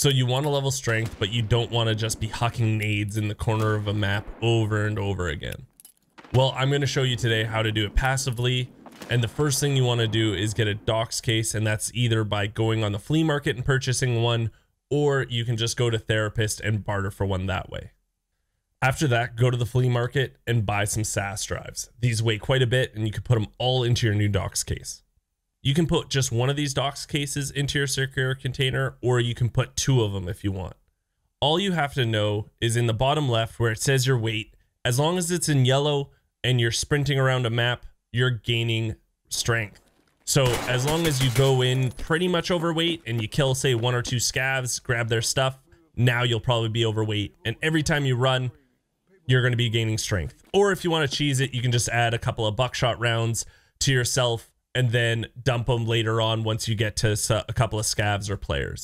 So you want to level strength, but you don't want to just be hucking nades in the corner of a map over and over again. Well, I'm going to show you today how to do it passively. And the first thing you want to do is get a docs case, and that's either by going on the flea market and purchasing one, or you can just go to therapist and barter for one that way. After that, go to the flea market and buy some SAS drives. These weigh quite a bit and you can put them all into your new docs case. You can put just one of these docs cases into your circular container, or you can put two of them if you want. All you have to know is in the bottom left where it says your weight, as long as it's in yellow and you're sprinting around a map, you're gaining strength. So as long as you go in pretty much overweight and you kill, say, one or two scavs, grab their stuff, now you'll probably be overweight. And every time you run, you're going to be gaining strength. Or if you want to cheese it, you can just add a couple of buckshot rounds to yourself and then dump them later on once you get to a couple of scavs or players.